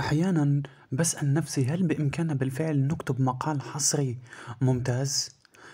أحيانا بسأل نفسي هل بإمكاننا بالفعل نكتب مقال حصري ممتاز؟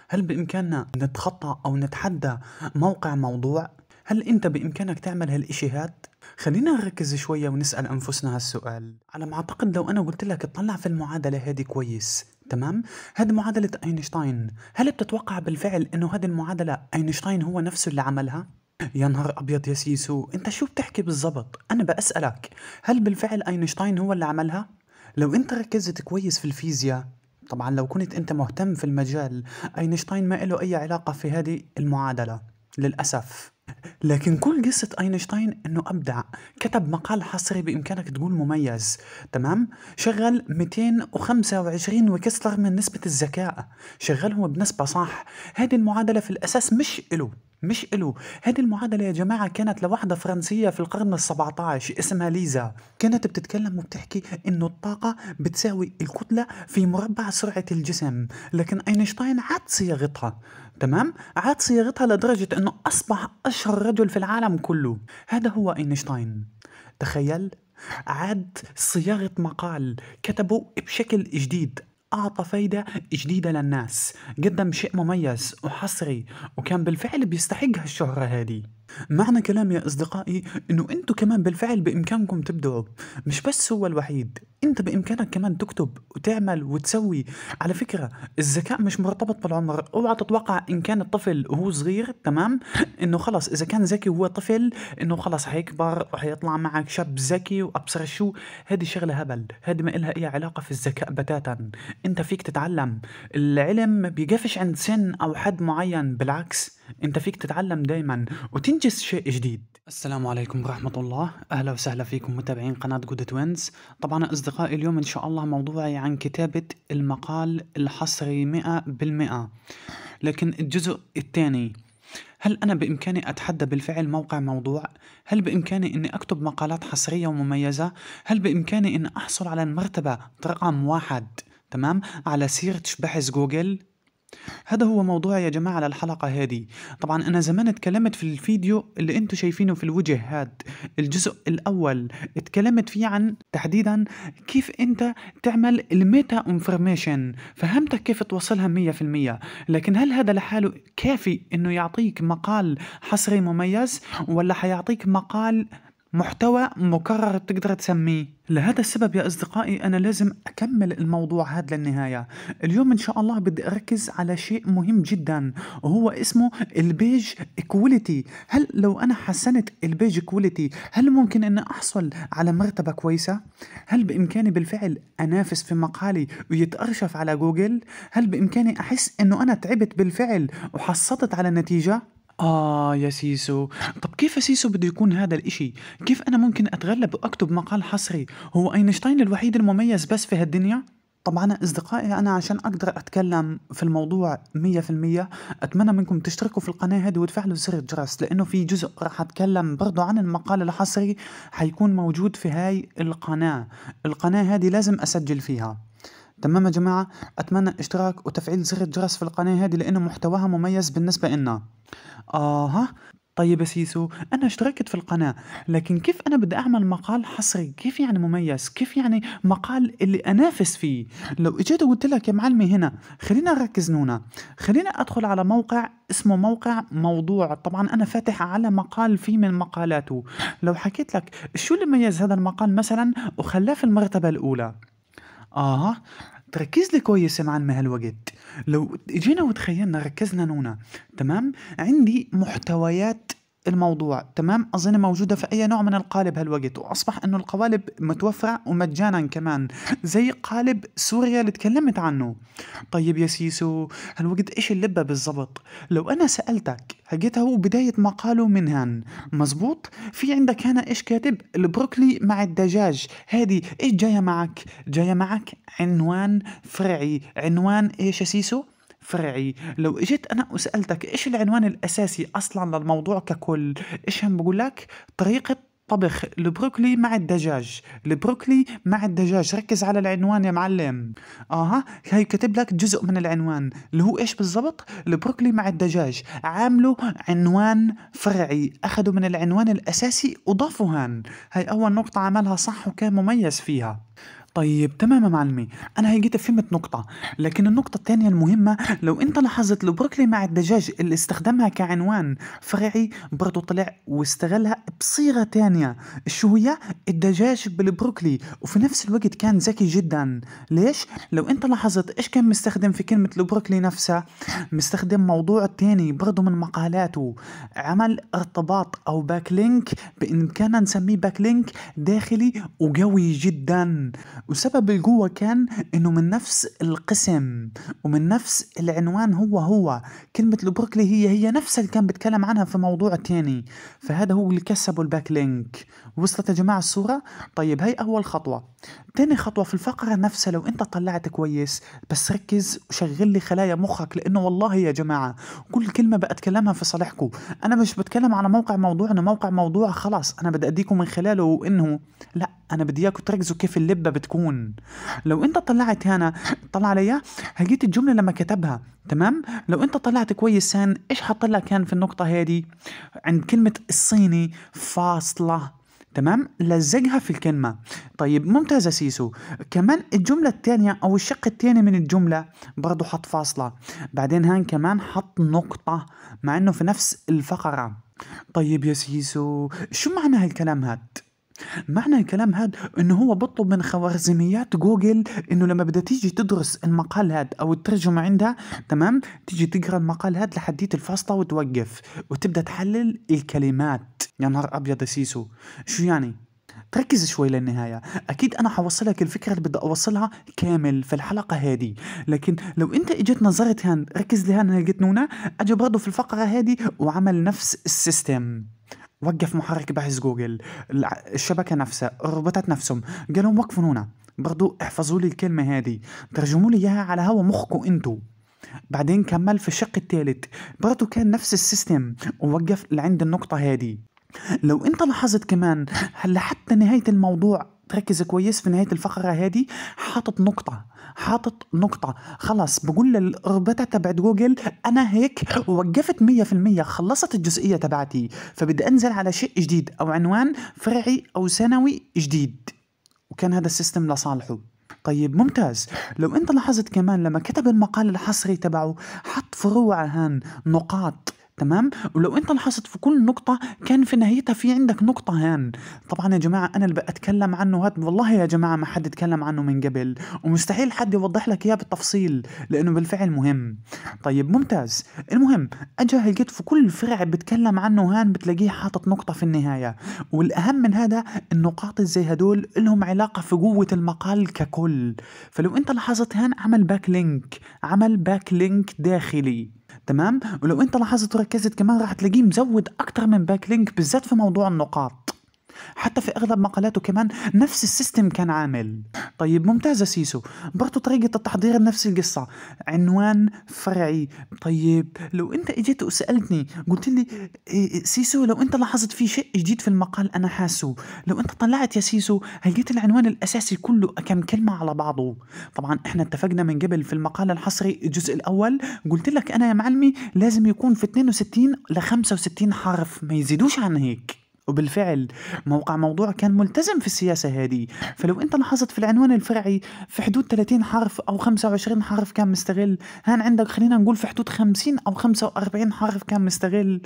هل بإمكاننا نتخطى أو نتحدى موقع موضوع؟ هل أنت بإمكانك تعمل هالإشي هاد؟ خلينا نركز شوية ونسأل أنفسنا هالسؤال على ما أعتقد لو أنا قلت لك اطلع في المعادلة هذه كويس تمام؟ هذه معادلة أينشتاين هل بتتوقع بالفعل أنه هذه المعادلة أينشتاين هو نفسه اللي عملها؟ يا نهار ابيض يا سيسو انت شو بتحكي بالضبط انا بسالك هل بالفعل اينشتاين هو اللي عملها لو انت ركزت كويس في الفيزياء طبعا لو كنت انت مهتم في المجال اينشتاين ما له اي علاقه في هذه المعادله للاسف لكن كل قصة أينشتاين أنه أبدع كتب مقال حصري بإمكانك تقول مميز تمام شغل 225 وكسلر من نسبة الذكاء شغلهم بنسبة صح هذه المعادلة في الأساس مش إله مش إلو هذه المعادلة يا جماعة كانت لوحدة فرنسية في القرن ال17 اسمها ليزا كانت بتتكلم وبتحكي إنه الطاقة بتساوي الكتلة في مربع سرعة الجسم لكن أينشتاين عاد صياغتها تمام عاد صياغتها لدرجة إنه أصبح أشهر رجل في العالم كله هذا هو أينشتاين تخيل عاد صياغة مقال كتبه بشكل جديد أعطى فايدة جديدة للناس قدم شيء مميز وحصري وكان بالفعل بيستحق هالشهرة هذه معنى كلام يا أصدقائي أنه أنتوا كمان بالفعل بإمكانكم تبدعوا مش بس هو الوحيد أنت بإمكانك كمان تكتب وتعمل وتسوي على فكرة الذكاء مش مرتبط بالعمر اوعى تتوقع إن كان الطفل وهو صغير تمام أنه خلص إذا كان ذكي وهو طفل أنه خلص حيكبر وحيطلع معك شاب ذكي وأبصر شو هذه شغلة هبل هذه ما إلها أي علاقة في الذكاء بتاتا أنت فيك تتعلم العلم بيقفش عند سن أو حد معين بالعكس انت فيك تتعلم دايما وتنجز شيء جديد السلام عليكم ورحمة الله أهلا وسهلا فيكم متابعين قناة جود توينز طبعا أصدقائي اليوم إن شاء الله موضوعي عن كتابة المقال الحصري مئة بالمئة لكن الجزء الثاني هل أنا بإمكاني أتحدى بالفعل موقع موضوع؟ هل بإمكاني أني أكتب مقالات حصرية ومميزة؟ هل بإمكاني أن أحصل على المرتبة رقم واحد؟ تمام؟ على سيرة بحث جوجل هذا هو موضوع يا جماعة للحلقة هذه طبعا أنا زمان اتكلمت في الفيديو اللي أنتم شايفينه في الوجه هاد الجزء الأول اتكلمت فيه عن تحديدا كيف أنت تعمل الميتا انفورميشن فهمتك كيف توصلها مية في المية لكن هل هذا لحاله كافي أنه يعطيك مقال حصري مميز ولا حيعطيك مقال محتوى مكرر تقدر تسميه لهذا السبب يا أصدقائي أنا لازم أكمل الموضوع هذا للنهاية اليوم إن شاء الله بدي أركز على شيء مهم جدا وهو اسمه البيج كواليتي هل لو أنا حسنت البيج كواليتي هل ممكن أن أحصل على مرتبة كويسة؟ هل بإمكاني بالفعل أنافس في مقالي ويتأرشف على جوجل؟ هل بإمكاني أحس أنه أنا تعبت بالفعل وحصلت على نتيجة؟ آه يا سيسو طب كيف سيسو بده يكون هذا الإشي؟ كيف أنا ممكن أتغلب وأكتب مقال حصري؟ هو أينشتاين الوحيد المميز بس في هالدنيا؟ طبعا أصدقائي أنا عشان أقدر أتكلم في الموضوع 100% أتمنى منكم تشتركوا في القناة هذه وتفعلوا زر الجرس لأنه في جزء راح أتكلم برضو عن المقال الحصري حيكون موجود في هاي القناة القناة هذه لازم أسجل فيها تمام يا جماعة أتمنى اشتراك وتفعيل زر الجرس في القناة هذه لأنه محتواها مميز بالنسبة لنا آه طيب يا سيسو أنا اشتركت في القناة لكن كيف أنا بدي أعمل مقال حصري كيف يعني مميز كيف يعني مقال اللي أنافس فيه لو إجيت وقلت لك يا معلمي هنا خلينا نركز نونا خلينا أدخل على موقع اسمه موقع موضوع طبعا أنا فاتح على مقال فيه من مقالاته لو حكيت لك شو اللي ميز هذا المقال مثلا وخلاه في المرتبة الأولى آه تركز لي كويس يا معلمة هالوقت لو اجينا وتخيلنا ركزنا نونا تمام عندي محتويات الموضوع تمام أظن موجودة في أي نوع من القالب هالوقت وأصبح أنه القوالب متوفرة ومجانا كمان زي قالب سوريا اللي تكلمت عنه طيب يا سيسو هالوقت إيش اللبة بالضبط لو أنا سألتك هجيتها هو بداية ما قالوا هان مزبوط في عندك هنا إيش كاتب البروكلي مع الدجاج هذه إيش جاية معك جاية معك عنوان فرعي عنوان إيش يا سيسو فرعي لو اجيت انا وسالتك ايش العنوان الاساسي اصلا للموضوع ككل ايش هم بقول لك طريقه طبخ البروكلي مع الدجاج البروكلي مع الدجاج ركز على العنوان يا معلم اها هي كاتب لك جزء من العنوان اللي هو ايش بالضبط البروكلي مع الدجاج عامله عنوان فرعي اخذوا من العنوان الاساسي وضافوا هان هاي اول نقطه عملها صح وكان مميز فيها طيب تمام يا معلمي انا جيت فهمت نقطة لكن النقطة الثانية المهمة لو انت لاحظت البروكلي مع الدجاج اللي استخدمها كعنوان فرعي برضه طلع واستغلها بصيغة تانية شو هي الدجاج بالبروكلي وفي نفس الوقت كان ذكي جدا ليش لو انت لاحظت ايش كان مستخدم في كلمة البروكلي نفسها مستخدم موضوع تاني برضه من مقالاته عمل ارتباط او باك لينك بامكاننا نسميه باك لينك داخلي وقوي جدا وسبب القوة كان انه من نفس القسم ومن نفس العنوان هو هو كلمة البروكلي هي هي نفسها اللي كان بيتكلم عنها في موضوع تاني فهذا هو اللي كسبوا الباك لينك وصلت يا جماعة الصورة طيب هاي اول خطوة تاني خطوة في الفقرة نفسها لو انت طلعت كويس بس ركز وشغل لي خلايا مخك لانه والله يا جماعة كل كلمة بأتكلمها في صالحكم انا مش بتكلم على موقع موضوعنا موقع موضوع خلاص انا بدي اديكم من خلاله انه لا انا بدي اياكم تركزوا كيف اللبه بتكون لو انت طلعت هنا طلع علي هلقيت الجمله لما كتبها تمام لو انت طلعت كويس هان ايش حطلع كان في النقطه هذه عند كلمه الصيني فاصله تمام لزقها في الكلمة طيب ممتاز سيسو كمان الجملة الثانية أو الشق الثاني من الجملة برضو حط فاصلة بعدين هان كمان حط نقطة مع أنه في نفس الفقرة طيب يا سيسو شو معنى هالكلام هاد معنى الكلام هذا انه هو بطلب من خوارزميات جوجل انه لما بدها تيجي تدرس المقال هذا او الترجمه عندها تمام تيجي تقرا المقال هذا لحديت الفاصله وتوقف وتبدا تحلل الكلمات يا نهار ابيض يا سيسو شو يعني تركز شوي للنهاية أكيد أنا حوصلك الفكرة اللي بدي أوصلها كامل في الحلقة هذه لكن لو أنت إجت نظرت هان ركز لهان لقيت نونة أجي برضه في الفقرة هذه وعمل نفس السيستم وقف محرك بحث جوجل الشبكه نفسها الروبوتات نفسهم قال لهم وقفوا هنا برضو احفظوا لي الكلمه هذه ترجموا لي اياها على هوا مخكم انتوا بعدين كمل في الشق الثالث برضو كان نفس السيستم ووقف لعند النقطه هذه لو انت لاحظت كمان هلا حتى نهايه الموضوع تركز كويس في نهايه الفقره هذه حاطط نقطه حاطط نقطه خلاص بقول للربطه تبعت جوجل انا هيك وقفت 100% خلصت الجزئيه تبعتي فبدي انزل على شيء جديد او عنوان فرعي او سنوي جديد وكان هذا السيستم لصالحه طيب ممتاز لو انت لاحظت كمان لما كتب المقال الحصري تبعه حط فروع هان نقاط تمام ولو انت لاحظت في كل نقطه كان في نهايتها في عندك نقطه هان طبعا يا جماعه انا اللي بتكلم عنه هاد والله يا جماعه ما حد اتكلم عنه من قبل ومستحيل حد يوضح لك اياه بالتفصيل لانه بالفعل مهم طيب ممتاز المهم اجا لقيت في كل فرع بتكلم عنه هان بتلاقيه حاطط نقطه في النهايه والاهم من هذا النقاط زي هدول لهم علاقه في قوه المقال ككل فلو انت لاحظت هان عمل باك لينك عمل باك لينك داخلي تمام ولو انت لاحظت وركزت كمان راح تلاقيه مزود اكتر من باك لينك بالذات في موضوع النقاط حتى في اغلب مقالاته كمان نفس السيستم كان عامل طيب ممتازه سيسو برضه طريقه التحضير نفس القصه عنوان فرعي طيب لو انت اجيت وسالتني قلت لي إيه، إيه، سيسو لو انت لاحظت في شيء جديد في المقال انا حاسه لو انت طلعت يا سيسو لقيت العنوان الاساسي كله كم كلمه على بعضه طبعا احنا اتفقنا من قبل في المقال الحصري الجزء الاول قلت لك انا يا معلمي لازم يكون في 62 ل 65 حرف ما يزيدوش عن هيك وبالفعل موقع موضوع كان ملتزم في السياسة هذه فلو أنت لاحظت في العنوان الفرعي في حدود 30 حرف أو 25 حرف كان مستغل هان عندك خلينا نقول في حدود 50 أو 45 حرف كان مستغل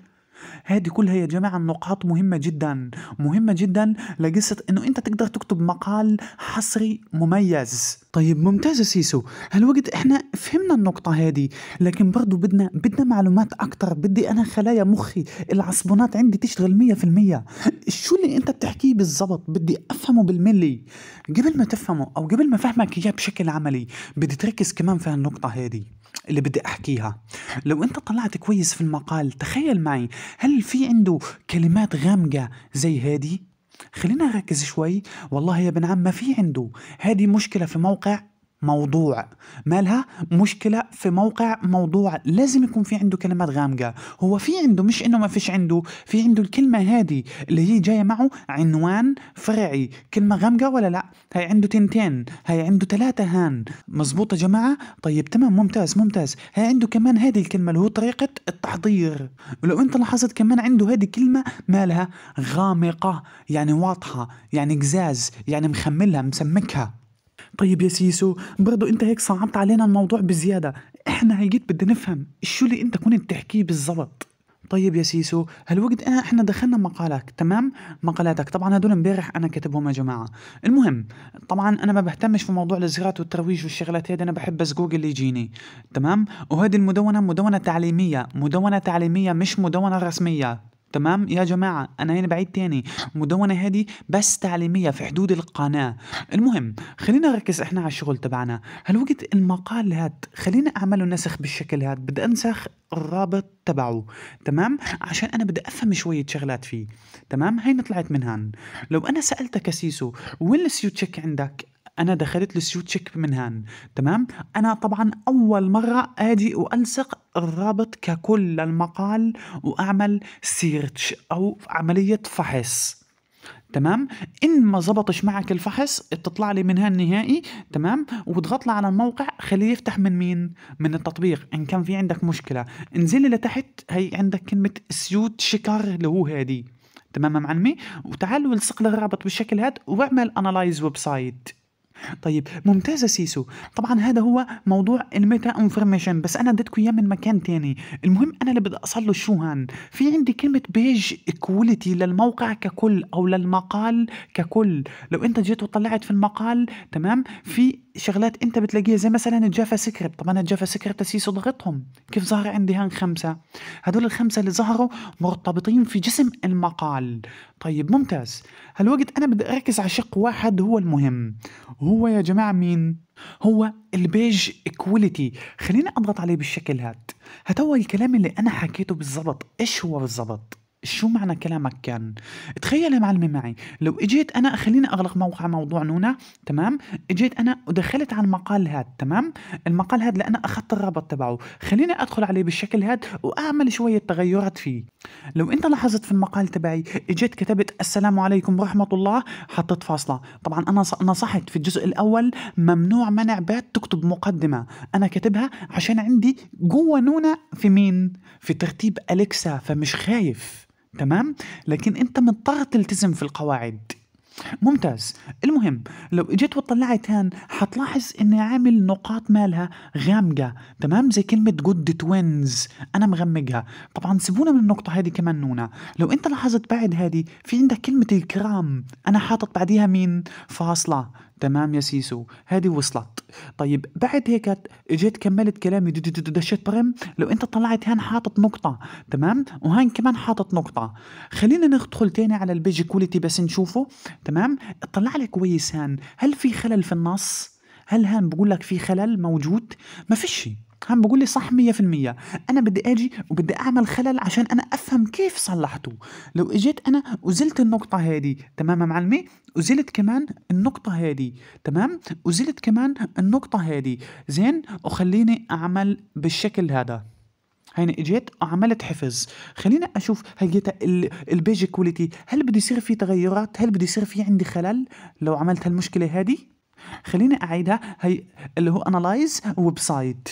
هذه كلها يا جماعة النقاط مهمة جدا مهمة جدا لقصة أنه أنت تقدر تكتب مقال حصري مميز طيب ممتاز سيسو هالوقت احنا فهمنا النقطة هذه لكن برضو بدنا بدنا معلومات أكتر بدي أنا خلايا مخي العصبونات عندي تشتغل مية في المية شو اللي أنت بتحكيه بالضبط بدي أفهمه بالملي قبل ما تفهمه أو قبل ما فهمك إياه بشكل عملي بدي تركز كمان في هالنقطة هذه اللي بدي أحكيها لو أنت طلعت كويس في المقال تخيل معي هل في عنده كلمات غامقة زي هادي؟ خلينا نركز شوي والله يا ابن عم ما في عنده هذه مشكلة في موقع موضوع مالها مشكلة في موقع موضوع لازم يكون في عنده كلمات غامقة هو في عنده مش انه ما فيش عنده في عنده الكلمة هذه اللي هي جاية معه عنوان فرعي كلمة غامقة ولا لا هي عنده تنتين هي عنده ثلاثة هان مزبوط يا جماعة طيب تمام ممتاز ممتاز هي عنده كمان هذه الكلمة اللي هو طريقة التحضير ولو انت لاحظت كمان عنده هذه الكلمة مالها غامقة يعني واضحة يعني قزاز يعني مخملها مسمكها طيب يا سيسو برضو انت هيك صعبت علينا الموضوع بزيادة احنا هيجيت بدنا نفهم شو اللي انت كنت تحكيه بالضبط طيب يا سيسو هالوقت انا احنا دخلنا مقالك تمام مقالاتك طبعا هدول امبارح انا كتبهم يا جماعه المهم طبعا انا ما بهتمش في موضوع الزيارات والترويج والشغلات هذه انا بحب بس جوجل اللي يجيني تمام وهذه المدونه مدونه تعليميه مدونه تعليميه مش مدونه رسميه تمام يا جماعة أنا هنا بعيد تاني المدونة هذه بس تعليمية في حدود القناة المهم خلينا نركز إحنا على الشغل تبعنا هالوقت المقال هاد خلينا أعمله نسخ بالشكل هاد بدي أنسخ الرابط تبعه تمام عشان انا بدي افهم شويه شغلات فيه تمام هي طلعت من هان لو انا سالتك سيسو وين السيو تشيك عندك انا دخلت السيو تشيك من هان تمام انا طبعا اول مره اجي والصق الرابط ككل المقال واعمل سيرتش او عمليه فحص تمام ان ما زبطش معك الفحص تطلع لي من النهائي تمام وتضغط لي على الموقع خليه يفتح من مين من التطبيق ان كان في عندك مشكله انزل لتحت هي عندك كلمه سيوت شيكار اللي هو هادي تمام معلمي وتعال والصق الرابط بالشكل هذا واعمل انالايز ويب سايت طيب ممتازه سيسو طبعا هذا هو موضوع الميتا انفورميشن بس انا اديتكم اياه من مكان تاني المهم انا اللي بدي اصل له شو هان في عندي كلمه بيج كواليتي للموقع ككل او للمقال ككل لو انت جيت وطلعت في المقال تمام في شغلات انت بتلاقيها زي مثلا الجافا سكريبت طبعا الجافا سكريبت هسي ضغطهم كيف ظهر عندي هان خمسه هدول الخمسه اللي ظهروا مرتبطين في جسم المقال طيب ممتاز هالوقت انا بدي اركز على شق واحد هو المهم هو يا جماعه مين هو البيج كواليتي خليني اضغط عليه بالشكل هاد هتو الكلام اللي انا حكيته بالضبط ايش هو بالضبط شو معنى كلامك كان تخيل يا معلمي معي لو اجيت انا خليني اغلق موقع موضوع نونا تمام اجيت انا ودخلت على المقال هذا تمام المقال هذا لان اخذت الرابط تبعه خليني ادخل عليه بالشكل هذا واعمل شويه تغيرات فيه لو انت لاحظت في المقال تبعي اجيت كتبت السلام عليكم ورحمه الله حطيت فاصله طبعا انا نصحت في الجزء الاول ممنوع منع بات تكتب مقدمه انا كاتبها عشان عندي جوه نونا في مين في ترتيب اليكسا فمش خايف تمام لكن انت مضطر تلتزم في القواعد ممتاز المهم لو اجيت وطلعت هان حتلاحظ اني عامل نقاط مالها غامقة تمام زي كلمة جود توينز انا مغمقها طبعا سيبونا من النقطة هذه كمان نونة لو انت لاحظت بعد هذه في عندك كلمة الكرام انا حاطط بعديها مين فاصلة تمام يا سيسو هذه وصلت طيب بعد هيك اجيت كملت كلامي دشيت برم لو انت طلعت هان حاطط نقطة تمام وهان كمان حاطط نقطة خلينا ندخل تاني على البيج كواليتي بس نشوفه تمام اطلع لي كويس هان هل في خلل في النص هل هان بقول لك في خلل موجود ما فيش شيء قام بقول لي صح 100% انا بدي اجي وبدي اعمل خلل عشان انا افهم كيف صلحته لو اجيت انا وزلت النقطه هذه تمام يا معلمي وزلت كمان النقطه هذه تمام وزلت كمان النقطه هذه زين وخليني اعمل بالشكل هذا هيني اجيت وعملت حفظ خلينا اشوف هي البيج كواليتي هل بده يصير في تغيرات هل بده يصير في عندي خلل لو عملت هالمشكله هذه خليني اعيدها هي اللي هو انالايز ويب سايت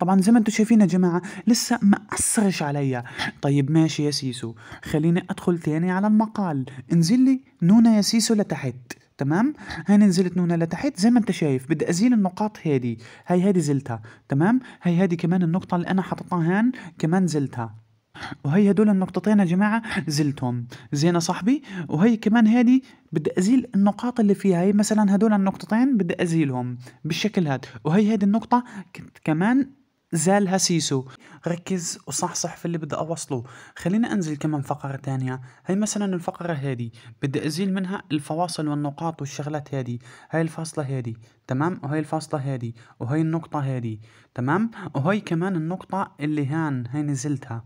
طبعا زي ما انتم شايفين يا جماعه لسه ما اثرش عليا طيب ماشي يا سيسو خليني ادخل تاني على المقال انزل لي نونا يا سيسو لتحت تمام هاي نزلت نونة لتحت زي ما انت شايف بدي ازيل النقاط هادي هاي هادي زلتها تمام هاي هادي كمان النقطة اللي انا حطيتها هان كمان زلتها وهي هدول النقطتين يا جماعة زلتهم زين صاحبي وهي كمان هادي بدي أزيل النقاط اللي فيها هي مثلا هدول النقطتين بدي أزيلهم بالشكل هاد وهي هادي النقطة كنت كمان زالها سيسو ركز وصحصح في اللي بدي أوصله خلينا أنزل كمان فقرة تانية هي مثلا الفقرة هذه بدي أزيل منها الفواصل والنقاط والشغلات هذه هاي الفاصلة هذه تمام وهي الفاصلة هذه وهي النقطة هذه تمام وهي كمان النقطة اللي هان هاي نزلتها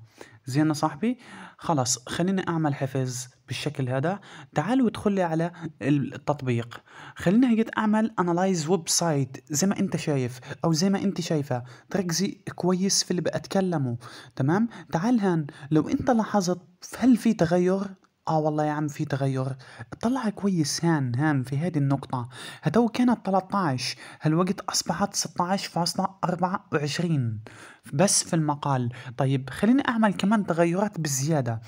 زين صاحبي خلاص خليني اعمل حفظ بالشكل هذا تعال وادخل لي على التطبيق خليني هيك اعمل انالايز ويب سايت زي ما انت شايف او زي ما انت شايفه تركزي كويس في اللي بتكلمه تمام تعال هان لو انت لاحظت هل في تغير اه والله يا عم في تغير طلع كويس هان هان في هذه النقطة هتو كانت 13 هالوقت أصبحت 16.24 بس في المقال طيب خليني أعمل كمان تغيرات بالزيادة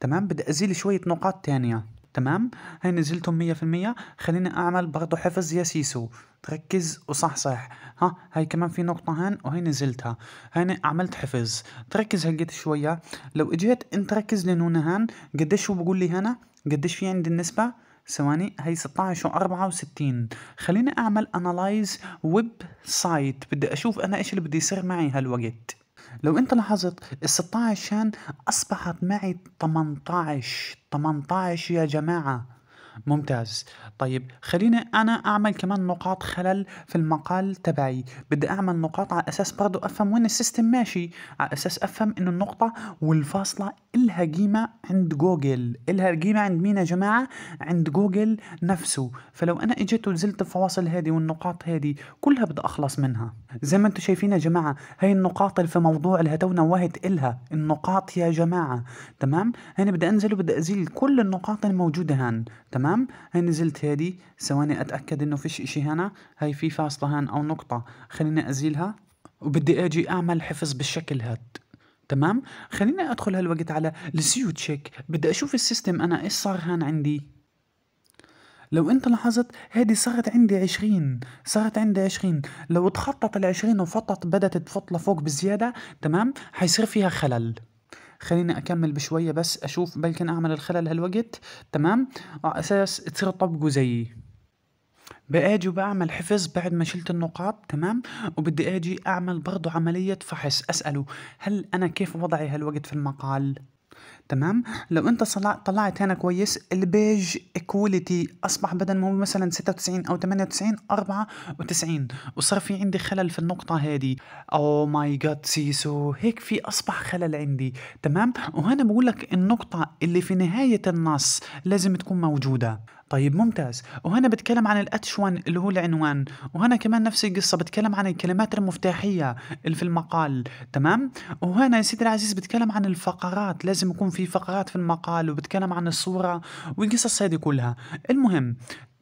تمام بدي أزيل شوية نقاط تانية تمام هاي نزلتهم مية في المية خليني أعمل برضو حفظ يا سيسو تركز وصحصح ها هاي كمان في نقطة هان وهي نزلتها هاني عملت حفظ تركز هلقيت شوية لو اجيت انت ركز لنونة هان قديش هو بقول لي هنا قديش في عندي النسبة ثواني هي 16 و64 خليني اعمل انالايز ويب سايت بدي اشوف انا ايش اللي بدي يصير معي هالوقت لو انت لاحظت ال 16 اصبحت معي 18 18 يا جماعه ممتاز طيب خلينا انا اعمل كمان نقاط خلل في المقال تبعي بدي اعمل نقاط على اساس برضو افهم وين السيستم ماشي على اساس افهم انه النقطه والفاصله الها قيمه عند جوجل الها قيمه عند مين يا جماعه عند جوجل نفسه فلو انا اجيت ونزلت الفواصل هذه والنقاط هذه كلها بدي اخلص منها زي ما انتم شايفين يا جماعه هي النقاط اللي في موضوع اللي تو نوهت الها النقاط يا جماعه تمام هنا بدي انزل وبدي ازيل كل النقاط الموجوده هان تمام تمام هاي نزلت هادي ثواني اتاكد انه فيش اشي هنا هاي في فاصله هان او نقطه خليني ازيلها وبدي اجي اعمل حفظ بالشكل هاد تمام خليني ادخل هالوقت على السيو تشيك بدي اشوف السيستم انا ايش صار هان عندي لو انت لاحظت هادي صارت عندي عشرين صارت عندي عشرين لو تخطط العشرين وفطت بدت تفط لفوق بزيادة تمام حيصير فيها خلل خليني اكمل بشويه بس اشوف بلكن اعمل الخلل هالوقت تمام على اساس تصير تطبقوا زيي باجي وبعمل حفظ بعد ما شلت النقاط تمام وبدي اجي اعمل برضو عملية فحص اسأله هل انا كيف وضعي هالوقت في المقال تمام لو انت طلعت هنا كويس البيج كواليتي اصبح بدل ما هو مثلا 96 او 98 94 وصار في عندي خلل في النقطه هذه او ماي جاد سيسو هيك في اصبح خلل عندي تمام وهنا بقول لك النقطه اللي في نهايه النص لازم تكون موجوده طيب ممتاز وهنا بتكلم عن الاتش 1 اللي هو العنوان وهنا كمان نفس القصه بتكلم عن الكلمات المفتاحيه اللي في المقال تمام وهنا يا سيدي العزيز بتكلم عن الفقرات لازم يكون في في فقرات في المقال وبتكلم عن الصورة والقصص هذه كلها المهم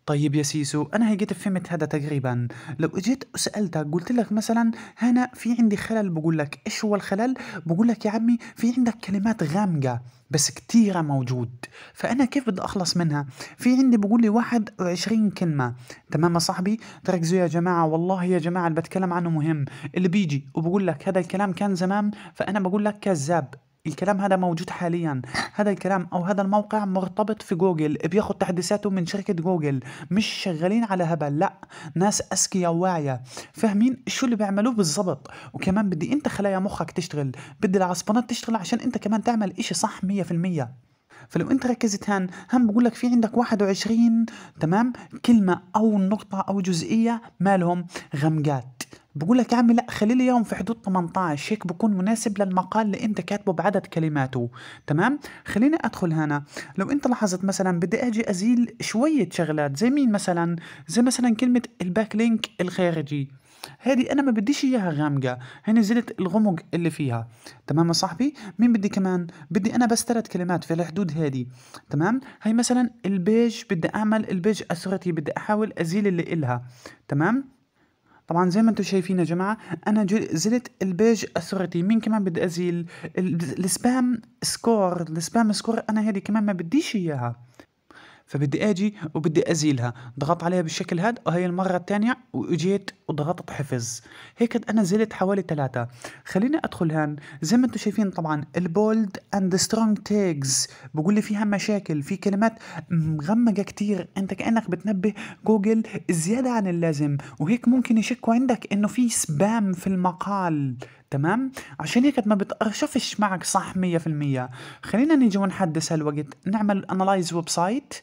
طيب يا سيسو انا هيجيت فهمت هذا تقريبا لو اجيت وسالتك قلت لك مثلا هنا في عندي خلل بقول لك ايش هو الخلل بقول لك يا عمي في عندك كلمات غامقه بس كتيرة موجود فأنا كيف بدي أخلص منها في عندي بقول لي واحد وعشرين كلمة تمام يا صاحبي تركزوا يا جماعة والله يا جماعة اللي بتكلم عنه مهم اللي بيجي وبقول لك هذا الكلام كان زمان فأنا بقول لك كذاب الكلام هذا موجود حاليا هذا الكلام او هذا الموقع مرتبط في جوجل بياخد تحديثاته من شركه جوجل مش شغالين على هبل لا ناس اذكياء واعيه فاهمين شو اللي بيعملوه بالضبط وكمان بدي انت خلايا مخك تشتغل بدي العصبانات تشتغل عشان انت كمان تعمل اشي صح مية في المية فلو انت ركزت هان هم بقول لك في عندك 21 تمام كلمه او نقطه او جزئيه مالهم غمجات بقول لك يا عمي لا خلي لي اياهم في حدود 18 هيك بكون مناسب للمقال اللي انت كاتبه بعدد كلماته تمام خليني ادخل هنا لو انت لاحظت مثلا بدي اجي ازيل شويه شغلات زي مين مثلا زي مثلا كلمه الباك لينك الخارجي هذه انا ما بديش اياها غامقه هنا نزلت الغمق اللي فيها تمام يا صاحبي مين بدي كمان بدي انا بس ثلاث كلمات في الحدود هذه تمام هي مثلا البيج بدي اعمل البيج اسرتي بدي احاول ازيل اللي الها تمام طبعا زي ما انتم شايفين يا جماعه انا زلت البيج اثورتي مين كمان بدي ازيل السبام سكور السبام سكور انا هذه كمان ما بديش اياها فبدي اجي وبدي ازيلها ضغط عليها بالشكل هذا وهي المره الثانيه واجيت وضغطت حفظ هيك انا زلت حوالي ثلاثة خليني ادخل هان زي ما انتم شايفين طبعا البولد اند سترونج تيجز بقول لي فيها مشاكل في كلمات مغمقه كتير انت كانك بتنبه جوجل زياده عن اللازم وهيك ممكن يشكوا عندك انه في سبام في المقال تمام عشان هيك ما بتقرشفش معك صح 100% خلينا نيجي ونحدث هالوقت نعمل انالايز ويب سايت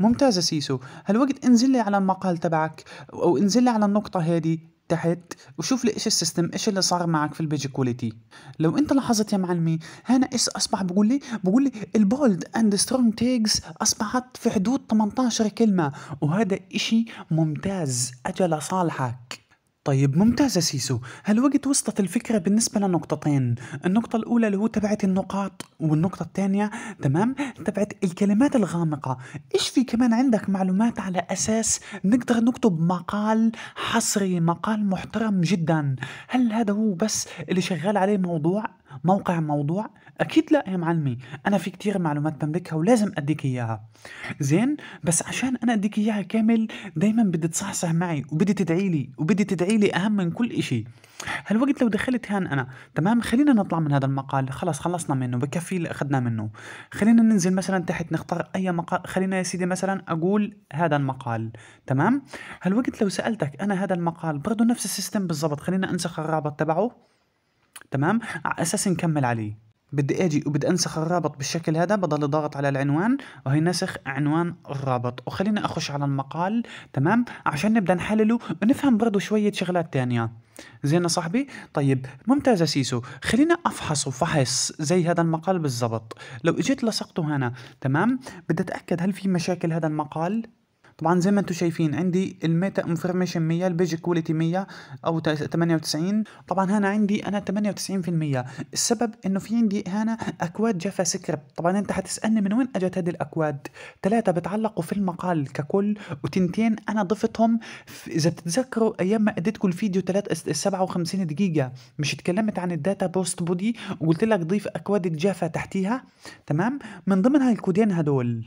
ممتازة سيسو هالوقت انزل لي على المقال تبعك او انزل لي على النقطة هذه تحت وشوف لي ايش السيستم ايش اللي صار معك في البيج كواليتي لو انت لاحظت يا معلمي هنا ايش اصبح بقول لي بقول لي البولد اند سترونج تيجز اصبحت في حدود 18 كلمه وهذا اشي ممتاز اجل صالحك طيب ممتاز سيسو هالوقت وصلت الفكرة بالنسبة لنقطتين النقطة الأولى اللي هو تبعت النقاط والنقطة الثانية تمام تبعت الكلمات الغامقة إيش في كمان عندك معلومات على أساس نقدر نكتب مقال حصري مقال محترم جدا هل هذا هو بس اللي شغال عليه موضوع موقع موضوع اكيد لا يا معلمي انا في كتير معلومات بملكها ولازم اديك اياها زين بس عشان انا اديك اياها كامل دايما بدي تصحصح معي وبدي تدعي لي وبدي تدعي لي اهم من كل إشي هالوقت لو دخلت هان انا تمام خلينا نطلع من هذا المقال خلص خلصنا منه بكفي اللي اخذناه منه خلينا ننزل مثلا تحت نختار اي مقال خلينا يا سيدي مثلا اقول هذا المقال تمام هالوقت لو سالتك انا هذا المقال برضه نفس السيستم بالضبط خلينا انسخ الرابط تبعه تمام على اساس نكمل عليه بدي اجي وبدي انسخ الرابط بالشكل هذا بضل ضاغط على العنوان وهي نسخ عنوان الرابط وخلينا اخش على المقال تمام عشان نبدا نحلله ونفهم برضه شويه شغلات تانية زين صاحبي طيب ممتاز يا سيسو خلينا افحصه فحص زي هذا المقال بالضبط لو اجيت لصقته هنا تمام بدي اتاكد هل في مشاكل هذا المقال طبعا زي ما انتم شايفين عندي الميتا انفورميشن 100 البيج كواليتي 100 او 98 طبعا هنا عندي انا 98% السبب انه في عندي هنا اكواد جافا سكريبت طبعا انت حتسالني من وين اجت هذه الاكواد ثلاثه بتعلقوا في المقال ككل وتنتين انا ضفتهم اذا بتتذكروا ايام ما اديتكم الفيديو 3 57 دقيقه مش اتكلمت عن الداتا بوست بودي وقلت لك ضيف اكواد جافا تحتيها تمام من ضمن هالكودين هدول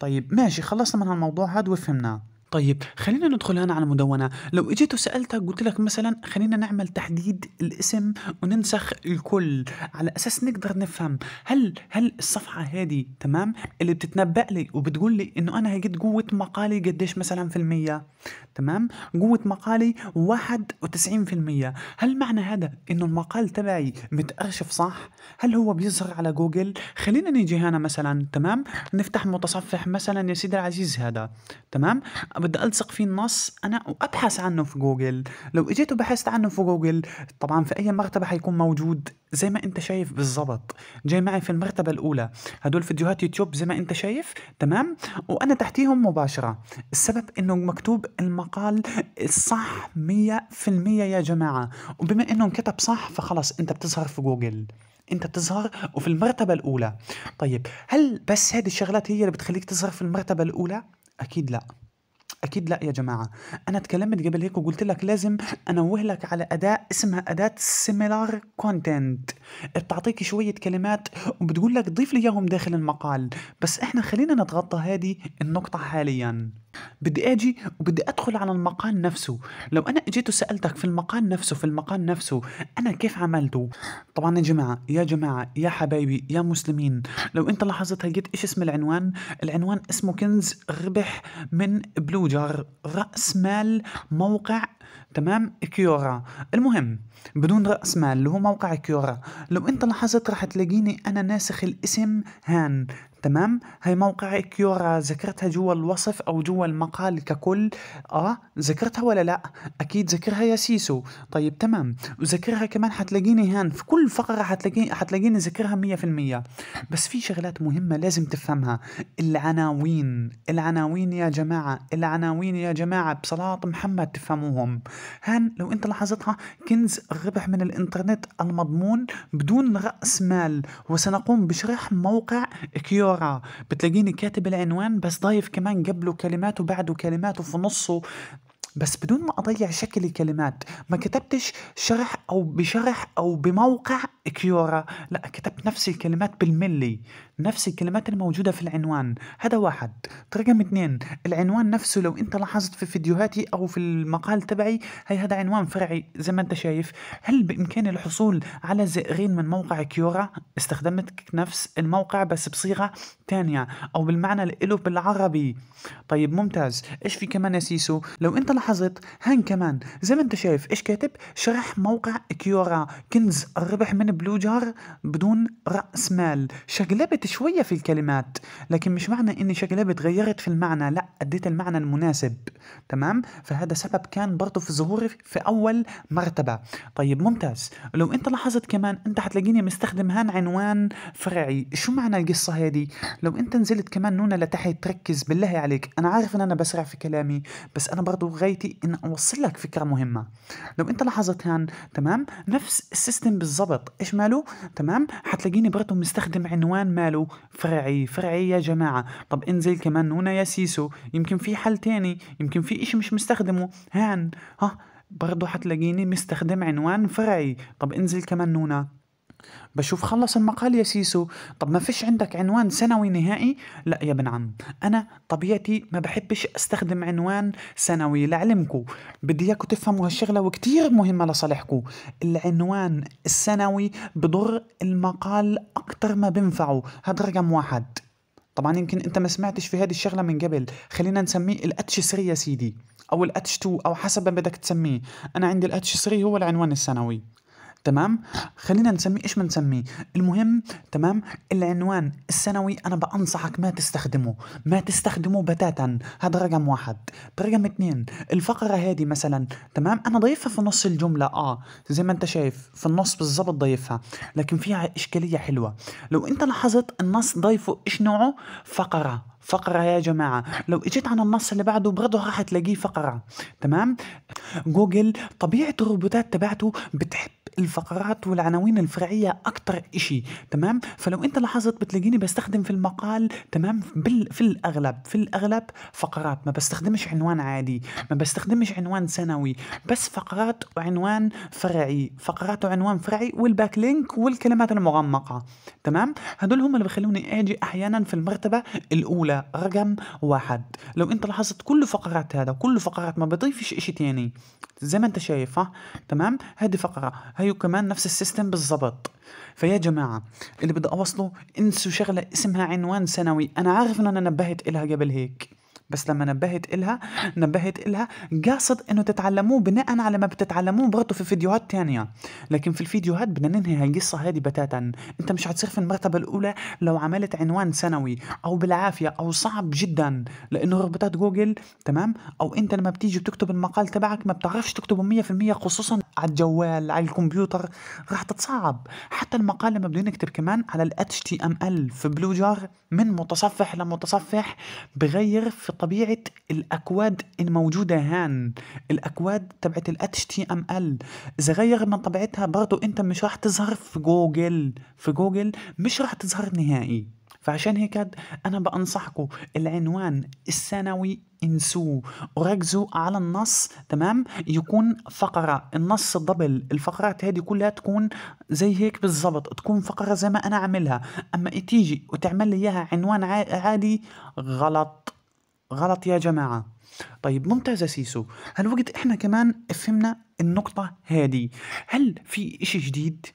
طيب ماشي خلصنا من هالموضوع هذا وفهمناه طيب خلينا ندخل هنا على المدونة لو اجيت وسألتك قلت لك مثلا خلينا نعمل تحديد الاسم وننسخ الكل على أساس نقدر نفهم هل هل الصفحة هذه تمام اللي بتتنبأ لي وبتقول لي إنه أنا هجد قوة مقالي قديش مثلا في المية تمام قوة مقالي 91% هل معنى هذا انه المقال تبعي متأرشف صح هل هو بيظهر على جوجل خلينا نيجي هنا مثلا تمام نفتح متصفح مثلا يا سيدي العزيز هذا تمام بدي الصق فيه النص انا وابحث عنه في جوجل لو اجيت وبحثت عنه في جوجل طبعا في اي مرتبة حيكون موجود زي ما انت شايف بالضبط جاي معي في المرتبة الأولى هدول فيديوهات يوتيوب زي ما انت شايف تمام وأنا تحتيهم مباشرة السبب إنه مكتوب المقال قال صح 100% يا جماعه وبما انه كتب صح فخلص انت بتظهر في جوجل انت بتظهر وفي المرتبه الاولى طيب هل بس هذه الشغلات هي اللي بتخليك تظهر في المرتبه الاولى اكيد لا اكيد لا يا جماعه انا تكلمت قبل هيك وقلت لك لازم انوه لك على اداه اسمها اداه سيميلار كونتنت بتعطيك شويه كلمات وبتقول لك ضيف لي اياهم داخل المقال بس احنا خلينا نتغطى هذه النقطه حاليا بدي اجي وبدي ادخل على المقال نفسه لو انا اجيت وسالتك في المقال نفسه في المقال نفسه انا كيف عملته طبعا يا جماعه يا جماعه يا حبايبي يا مسلمين لو انت لاحظت هلقيت ايش اسم العنوان العنوان اسمه كنز ربح من بلوجر راس مال موقع تمام كيورا المهم بدون راس مال اللي هو موقع كيورا لو انت لاحظت راح تلاقيني انا ناسخ الاسم هان تمام هاي موقع كيورا ذكرتها جوا الوصف او جوا المقال ككل اه ذكرتها ولا لا اكيد ذكرها يا سيسو طيب تمام وذكرها كمان حتلاقيني هان في كل فقره حتلاقيني حتلاقيني ذكرها 100% بس في شغلات مهمه لازم تفهمها العناوين العناوين يا جماعه العناوين يا جماعه بصلاه محمد تفهموهم هان لو انت لاحظتها كنز الربح من الانترنت المضمون بدون راس مال وسنقوم بشرح موقع كيورا بسرعه بتلاقيني كاتب العنوان بس ضايف كمان قبله كلمات وبعده كلمات وفي نصه بس بدون ما اضيع شكل الكلمات ما كتبتش شرح او بشرح او بموقع كيورا لا كتبت نفس الكلمات بالملي نفس الكلمات الموجودة في العنوان هذا واحد رقم اثنين العنوان نفسه لو انت لاحظت في فيديوهاتي او في المقال تبعي هي هذا عنوان فرعي زي ما انت شايف هل بامكاني الحصول على زئرين من موقع كيورا استخدمت نفس الموقع بس بصيغة ثانية او بالمعنى له بالعربي طيب ممتاز ايش في كمان يا سيسو لو انت لاحظت هان كمان زي ما انت شايف ايش كاتب شرح موقع كيورا كنز الربح من بلو جار بدون راس مال شقلبت شويه في الكلمات لكن مش معنى اني شقلبت غيرت في المعنى لا اديت المعنى المناسب تمام فهذا سبب كان برضه في ظهوري في اول مرتبه طيب ممتاز لو انت لاحظت كمان انت حتلاقيني مستخدم هان عنوان فرعي شو معنى القصه هذه لو انت نزلت كمان نونه لتحت تركز بالله عليك انا عارف ان انا بسرع في كلامي بس انا برضه غير بدايتي ان اوصل لك فكره مهمه لو انت لاحظت هان تمام نفس السيستم بالضبط ايش ماله تمام حتلاقيني برضه مستخدم عنوان ماله فرعي فرعي يا جماعه طب انزل كمان نونا يا سيسو يمكن في حل تاني يمكن في شيء مش مستخدمه هان ها برضه حتلاقيني مستخدم عنوان فرعي طب انزل كمان نونا بشوف خلص المقال يا سيسو طب ما فيش عندك عنوان سنوي نهائي لا يا ابن عم انا طبيعتي ما بحبش استخدم عنوان سنوي لعلمكو بدي اياكم تفهموا هالشغله وكتير مهمه لصالحكو العنوان السنوي بضر المقال اكتر ما بنفعه هذا رقم واحد طبعا يمكن انت ما سمعتش في هذه الشغله من قبل خلينا نسميه الاتش 3 يا سيدي او الاتش 2 او حسب ما بدك تسميه انا عندي الاتش 3 هو العنوان السنوي تمام خلينا نسمي ايش ما نسميه المهم تمام العنوان السنوي انا بانصحك ما تستخدمه ما تستخدمه بتاتا هذا رقم واحد رقم اثنين الفقره هذه مثلا تمام انا ضيفها في نص الجمله اه زي ما انت شايف في النص بالضبط ضيفها لكن فيها اشكاليه حلوه لو انت لاحظت النص ضيفه ايش نوعه فقره فقرة يا جماعة لو اجيت على النص اللي بعده برضه راح تلاقيه فقرة تمام جوجل طبيعة الروبوتات تبعته بتحب الفقرات والعناوين الفرعيه اكتر إشي تمام فلو انت لاحظت بتلاقيني بستخدم في المقال تمام بال في الاغلب في الاغلب فقرات ما بستخدمش عنوان عادي ما بستخدمش عنوان سنوي بس فقرات وعنوان فرعي فقرات وعنوان فرعي والباك لينك والكلمات المغمقه تمام هدول هم اللي بخلوني اجي احيانا في المرتبه الاولى رقم واحد لو انت لاحظت كل فقرات هذا كل فقرات ما بضيفش إشي تاني زي ما انت شايف تمام هذه فقره هي هي كمان نفس السيستم بالضبط فيا جماعة اللي بدي أوصله انسوا شغلة اسمها عنوان سنوي أنا عارف إن أنا نبهت إلها قبل هيك بس لما نبهت إلها نبهت إلها قاصد إنه تتعلموه بناء على ما بتتعلموه برضه في فيديوهات تانية لكن في الفيديوهات بدنا ننهي هاي القصة هذه بتاتا أنت مش هتصير في المرتبة الأولى لو عملت عنوان سنوي أو بالعافية أو صعب جدا لأنه ربطات جوجل تمام أو أنت لما بتيجي بتكتب المقال تبعك ما بتعرفش تكتبه 100% خصوصا على الجوال على الكمبيوتر راح تتصعب حتى المقال لما بده نكتب كمان على ال HTML في بلوجر من متصفح لمتصفح بغير في طبيعة الأكواد الموجودة هان الأكواد تبعت ال HTML إذا غير من طبيعتها برضو أنت مش راح تظهر في جوجل في جوجل مش راح تظهر نهائي فعشان هيك انا بنصحكم العنوان السنوي انسوه وركزوا على النص تمام يكون فقرة النص دبل الفقرات هذه كلها تكون زي هيك بالضبط تكون فقرة زي ما انا عاملها اما تيجي وتعمل لي اياها عنوان عادي غلط غلط يا جماعة طيب ممتاز يا سيسو هالوقت احنا كمان فهمنا النقطة هذه هل في اشي جديد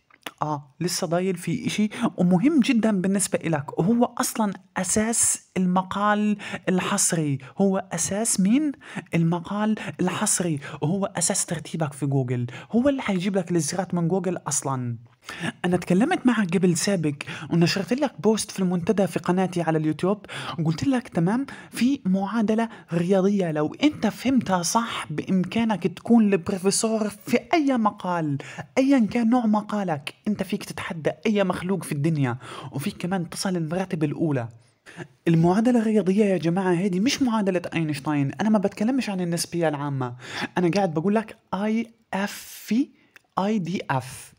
اه لسه ضايل في إشي ومهم جدا بالنسبة إلك وهو أصلا أساس المقال الحصري هو أساس مين؟ المقال الحصري وهو أساس ترتيبك في جوجل هو اللي حيجيب لك الزيارات من جوجل أصلا أنا تكلمت معك قبل سابق ونشرت لك بوست في المنتدى في قناتي على اليوتيوب وقلت لك تمام في معادلة رياضية لو أنت فهمتها صح بإمكانك تكون البروفيسور في أي مقال أيا كان نوع مقالك أنت فيك تتحدى أي مخلوق في الدنيا وفيك كمان تصل المراتب الأولى المعادلة الرياضية يا جماعة هذه مش معادلة أينشتاين أنا ما بتكلمش عن النسبية العامة أنا قاعد بقول لك اي اف في اي دي اف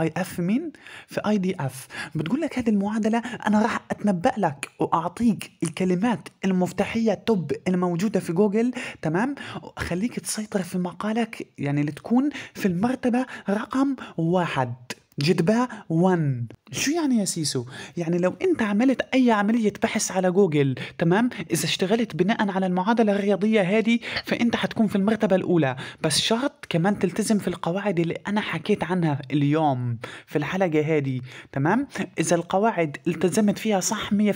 اي اف مين في اي دي اف بتقول لك هذه المعادله انا راح اتنبأ لك واعطيك الكلمات المفتاحيه توب الموجوده في جوجل تمام خليك تسيطر في مقالك يعني اللي تكون في المرتبه رقم واحد جدبا 1 شو يعني يا سيسو؟ يعني لو انت عملت اي عملية بحث على جوجل تمام؟ اذا اشتغلت بناء على المعادلة الرياضية هذه فانت حتكون في المرتبة الاولى بس شرط كمان تلتزم في القواعد اللي انا حكيت عنها اليوم في الحلقة هذه تمام؟ اذا القواعد التزمت فيها صح 100%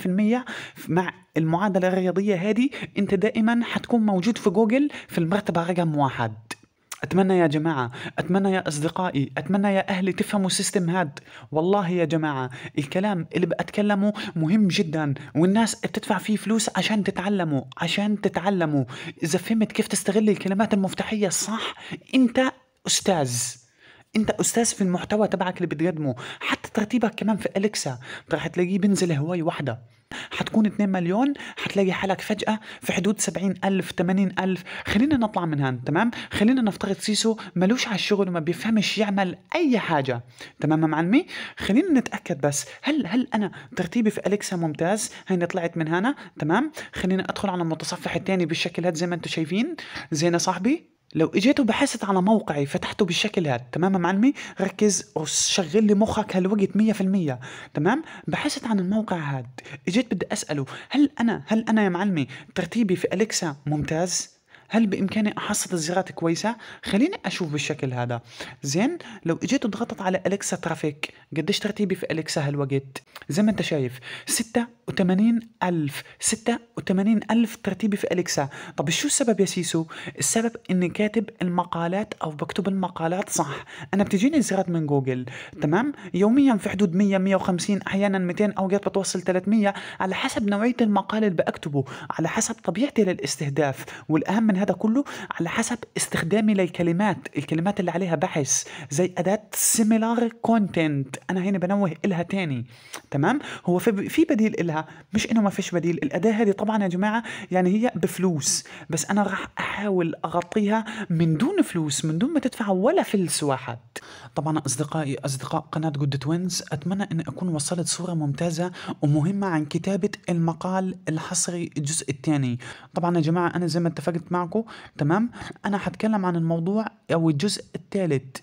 مع المعادلة الرياضية هذه انت دائما حتكون موجود في جوجل في المرتبة رقم واحد اتمنى يا جماعه اتمنى يا اصدقائي اتمنى يا اهلي تفهموا السيستم هاد والله يا جماعه الكلام اللي بتكلمه مهم جدا والناس بتدفع فيه فلوس عشان تتعلموا عشان تتعلموا اذا فهمت كيف تستغل الكلمات المفتاحيه الصح انت استاذ انت استاذ في المحتوى تبعك اللي بتقدمه حتى ترتيبك كمان في اليكسا رح تلاقيه بينزل هواية واحدة حتكون 2 مليون حتلاقي حالك فجأة في حدود 70 ألف 80 ألف خلينا نطلع من هان تمام خلينا نفترض سيسو ملوش على الشغل وما بيفهمش يعمل أي حاجة تمام يا خلينا نتأكد بس هل هل أنا ترتيبي في أليكسا ممتاز هيني طلعت من هنا تمام خلينا أدخل على المتصفح الثاني بالشكل هذا زي ما أنتم شايفين زينا صاحبي لو اجيت وبحثت على موقعي فتحته بالشكل هذا تمام معلمي ركز وشغل لي مخك هالوقت 100% تمام بحثت عن الموقع هذا اجيت بدي اساله هل انا هل انا يا معلمي ترتيبي في اليكسا ممتاز هل بامكاني احصد الزيارات كويسه خليني اشوف بالشكل هذا زين لو اجيت وضغطت على اليكسا ترافيك قديش ترتيبي في اليكسا هالوقت زي ما انت شايف 86 الف 86 الف ترتيبي في اليكسا طب شو السبب يا سيسو السبب اني كاتب المقالات او بكتب المقالات صح انا بتجيني زيارات من جوجل تمام يوميا في حدود 100 150 احيانا 200 اوقات بتوصل 300 على حسب نوعيه المقال اللي بكتبه على حسب طبيعتي للاستهداف والاهم من هذا كله على حسب استخدامي للكلمات الكلمات اللي عليها بحث زي أداة similar content أنا هنا بنوه إلها تاني تمام هو في بديل إلها مش إنه ما فيش بديل الأداة هذه طبعا يا جماعة يعني هي بفلوس بس أنا راح أحاول أغطيها من دون فلوس من دون ما تدفع ولا فلس واحد طبعا أصدقائي أصدقاء قناة جود توينز أتمنى أن أكون وصلت صورة ممتازة ومهمة عن كتابة المقال الحصري الجزء الثاني طبعا يا جماعة أنا زي ما اتفقت مع معكم تمام انا حتكلم عن الموضوع او الجزء الثالث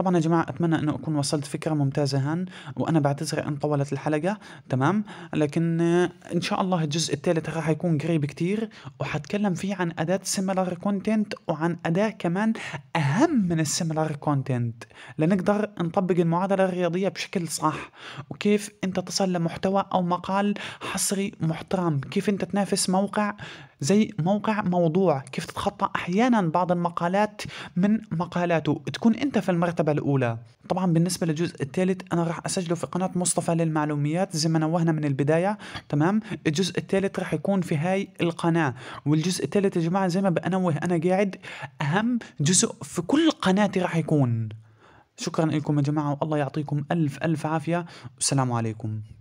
طبعا يا جماعه اتمنى انه اكون وصلت فكره ممتازه هان وانا بعتذر ان طولت الحلقه تمام لكن آه، ان شاء الله الجزء الثالث راح يكون قريب كتير وحتكلم فيه عن اداه سيميلار كونتنت وعن اداه كمان اهم من السيميلار كونتنت لنقدر نطبق المعادله الرياضيه بشكل صح وكيف انت تصل لمحتوى او مقال حصري محترم كيف انت تنافس موقع زي موقع موضوع كيف تتخطى احيانا بعض المقالات من مقالاته تكون انت في المرتبه بالمرتبة الأولى طبعا بالنسبة للجزء الثالث أنا راح أسجله في قناة مصطفى للمعلوميات زي ما نوهنا من البداية تمام الجزء الثالث راح يكون في هاي القناة والجزء الثالث يا جماعة زي ما بنوه أنا قاعد أهم جزء في كل قناتي راح يكون شكرا لكم يا جماعة والله يعطيكم ألف ألف عافية والسلام عليكم